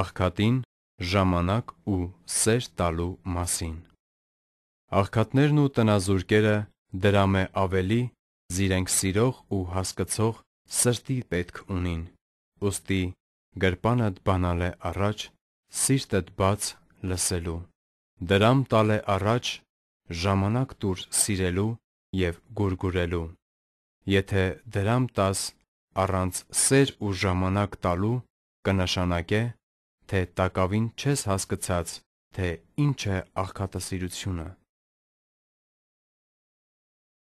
աղքատին ժամանակ ու սեր տալու մասին։ Աղքատներն ու տնազուրկերը դրամ է ավելի զիրենք սիրող ու հասկացող սրտի պետք ունին։ Ոստի գրպանդ բանալ է առաջ, սիրտդ բաց լսելու։ Դրամ տալ է առաջ, ժամանակ տուր սիրելու եւ գուրգուրելու։ Եթե դրամ տաս առանց սեր ու ժամանակ տալու, կնշանակե թե տակավին չես հասկացած, թե ինչ է աղքատասիրությունը։